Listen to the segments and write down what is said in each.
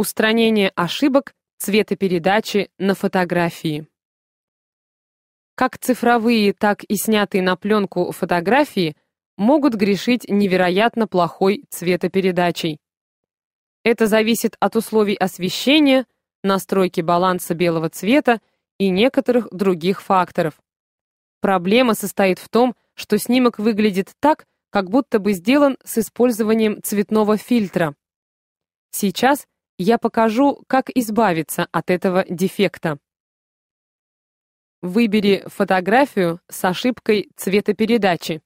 Устранение ошибок цветопередачи на фотографии. Как цифровые, так и снятые на пленку фотографии могут грешить невероятно плохой цветопередачей. Это зависит от условий освещения, настройки баланса белого цвета и некоторых других факторов. Проблема состоит в том, что снимок выглядит так, как будто бы сделан с использованием цветного фильтра. Сейчас я покажу, как избавиться от этого дефекта. Выбери фотографию с ошибкой цветопередачи.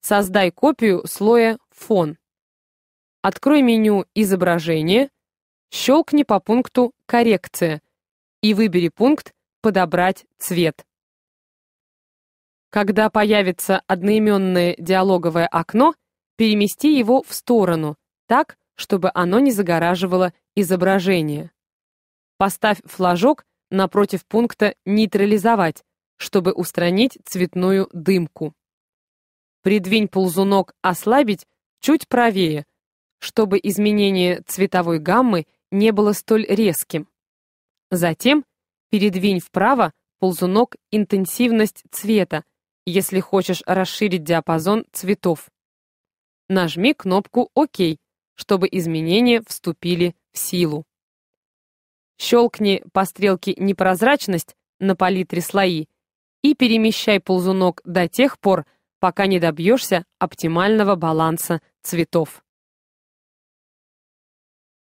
Создай копию слоя «Фон». Открой меню «Изображение», щелкни по пункту «Коррекция» и выбери пункт «Подобрать цвет». Когда появится одноименное диалоговое окно, перемести его в сторону, так, чтобы оно не загораживало изображение. Поставь флажок напротив пункта «Нейтрализовать», чтобы устранить цветную дымку. Придвинь ползунок «Ослабить» чуть правее, чтобы изменение цветовой гаммы не было столь резким. Затем передвинь вправо ползунок «Интенсивность цвета», если хочешь расширить диапазон цветов. Нажми кнопку «Ок», чтобы изменения вступили в силу. Щелкни по стрелке непрозрачность на палитре слои и перемещай ползунок до тех пор, пока не добьешься оптимального баланса цветов.